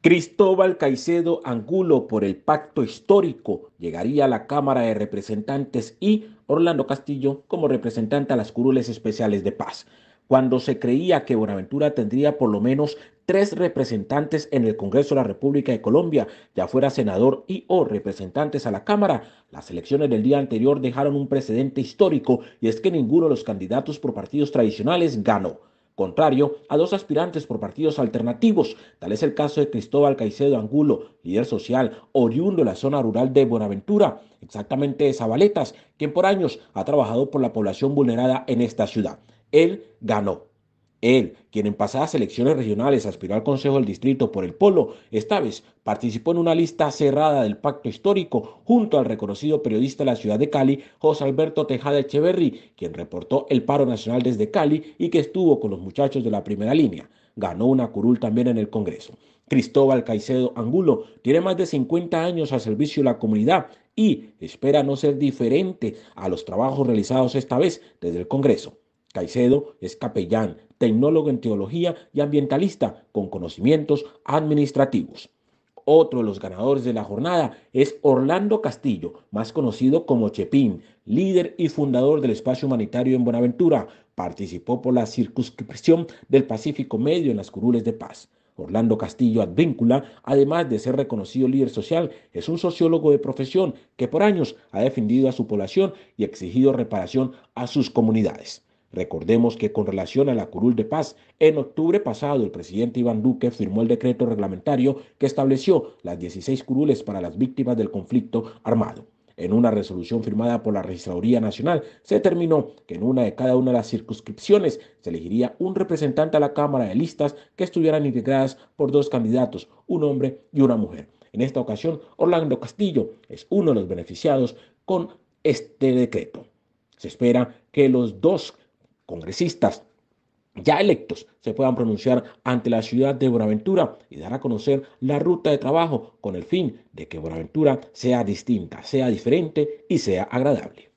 Cristóbal Caicedo Angulo por el pacto histórico llegaría a la Cámara de Representantes y Orlando Castillo como representante a las curules especiales de paz. Cuando se creía que Buenaventura tendría por lo menos tres representantes en el Congreso de la República de Colombia, ya fuera senador y o representantes a la Cámara, las elecciones del día anterior dejaron un precedente histórico y es que ninguno de los candidatos por partidos tradicionales ganó contrario a dos aspirantes por partidos alternativos. Tal es el caso de Cristóbal Caicedo Angulo, líder social oriundo de la zona rural de Buenaventura, exactamente de Zabaletas, quien por años ha trabajado por la población vulnerada en esta ciudad. Él ganó. Él, quien en pasadas elecciones regionales aspiró al Consejo del Distrito por el Polo, esta vez participó en una lista cerrada del pacto histórico junto al reconocido periodista de la ciudad de Cali, José Alberto Tejada Echeverry, quien reportó el paro nacional desde Cali y que estuvo con los muchachos de la primera línea. Ganó una curul también en el Congreso. Cristóbal Caicedo Angulo tiene más de 50 años al servicio de la comunidad y espera no ser diferente a los trabajos realizados esta vez desde el Congreso. Caicedo es capellán tecnólogo en teología y ambientalista con conocimientos administrativos. Otro de los ganadores de la jornada es Orlando Castillo, más conocido como Chepín, líder y fundador del espacio humanitario en Buenaventura. Participó por la circunscripción del Pacífico Medio en las curules de paz. Orlando Castillo Advíncula, además de ser reconocido líder social, es un sociólogo de profesión que por años ha defendido a su población y exigido reparación a sus comunidades. Recordemos que con relación a la curul de paz, en octubre pasado el presidente Iván Duque firmó el decreto reglamentario que estableció las 16 curules para las víctimas del conflicto armado. En una resolución firmada por la Registraduría Nacional, se determinó que en una de cada una de las circunscripciones se elegiría un representante a la Cámara de Listas que estuvieran integradas por dos candidatos, un hombre y una mujer. En esta ocasión, Orlando Castillo es uno de los beneficiados con este decreto. Se espera que los dos congresistas ya electos se puedan pronunciar ante la ciudad de Buenaventura y dar a conocer la ruta de trabajo con el fin de que Buenaventura sea distinta, sea diferente y sea agradable.